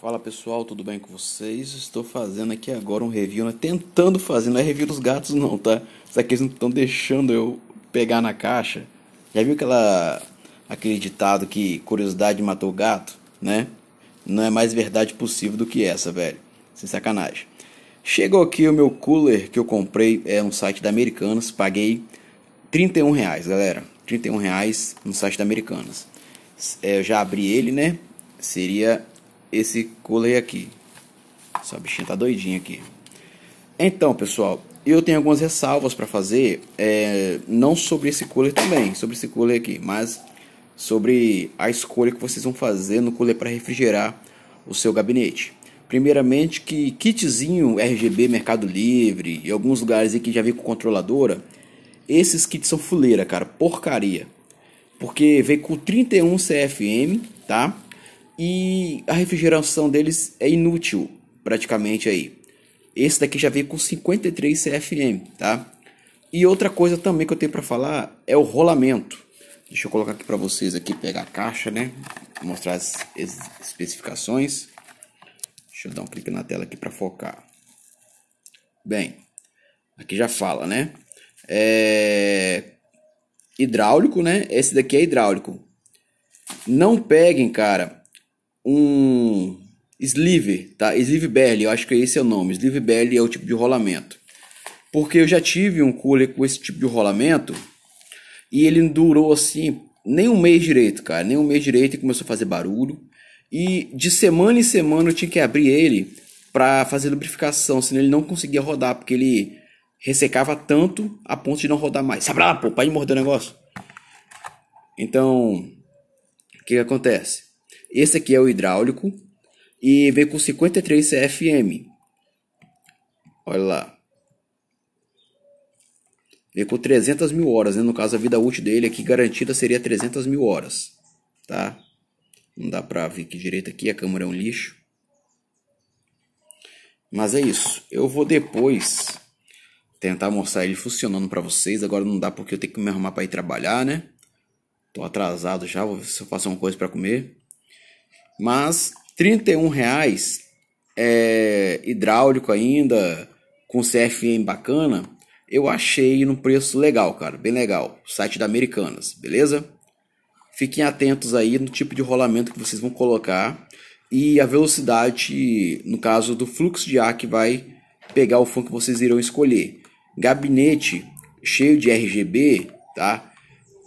Fala pessoal, tudo bem com vocês? Estou fazendo aqui agora um review, né? tentando fazer, não é review dos gatos não, tá? Só que eles não estão deixando eu pegar na caixa. Já viu aquela, aquele ditado que curiosidade matou gato, né? Não é mais verdade possível do que essa, velho. Sem sacanagem. Chegou aqui o meu cooler que eu comprei, é um site da Americanas, paguei 31 reais, galera. 31 reais no site da Americanas. É, eu já abri ele, né? Seria esse colei aqui. Essa bichinha tá doidinha aqui. Então, pessoal, eu tenho algumas ressalvas para fazer, é, não sobre esse cooler também, sobre esse cooler aqui, mas sobre a escolha que vocês vão fazer no cooler para refrigerar o seu gabinete. Primeiramente que kitzinho RGB Mercado Livre e alguns lugares aí que já vem com controladora, esses kits são fuleira, cara, porcaria. Porque vem com 31 CFM, tá? E a refrigeração deles é inútil, praticamente aí. Esse daqui já veio com 53 CFM, tá? E outra coisa também que eu tenho para falar é o rolamento. Deixa eu colocar aqui para vocês aqui, pegar a caixa, né? mostrar as especificações. Deixa eu dar um clique na tela aqui para focar. Bem, aqui já fala, né? É... Hidráulico, né? Esse daqui é hidráulico. Não peguem, cara, um sleeve, tá? Sleeve belly, eu acho que esse é o nome. Sleeve belly é o tipo de rolamento. Porque eu já tive um cooler com esse tipo de rolamento e ele durou assim nem um mês direito, cara, nem um mês direito e começou a fazer barulho. E de semana em semana eu tinha que abrir ele para fazer lubrificação, senão ele não conseguia rodar porque ele ressecava tanto a ponto de não rodar mais. Sabe lá, pô, para de morder o negócio. Então, o que, que acontece? Esse aqui é o hidráulico e vem com 53 CFM. Olha lá. Vem com 300 mil horas, né? No caso, a vida útil dele aqui garantida seria 300 mil horas, tá? Não dá pra ver aqui direito aqui, a câmera é um lixo. Mas é isso. Eu vou depois tentar mostrar ele funcionando para vocês. Agora não dá porque eu tenho que me arrumar para ir trabalhar, né? Tô atrasado já, vou ver se eu faço alguma coisa para comer. Mas R$ reais é, hidráulico ainda, com CFM bacana, eu achei no preço legal, cara, bem legal. Site da Americanas, beleza? Fiquem atentos aí no tipo de rolamento que vocês vão colocar e a velocidade, no caso do fluxo de ar que vai pegar o fã que vocês irão escolher. Gabinete cheio de RGB, tá?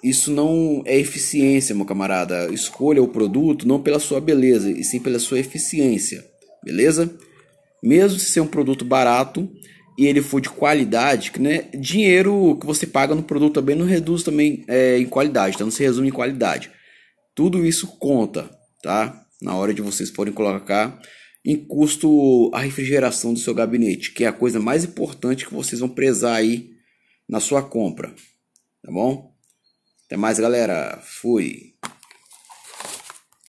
Isso não é eficiência, meu camarada. Escolha o produto não pela sua beleza, e sim pela sua eficiência, beleza? Mesmo se ser um produto barato e ele for de qualidade, né? Dinheiro que você paga no produto também não reduz também é, em qualidade, então não se resume em qualidade. Tudo isso conta, tá? Na hora de vocês forem colocar em custo a refrigeração do seu gabinete, que é a coisa mais importante que vocês vão prezar aí na sua compra, tá bom? Até mais, galera. Fui.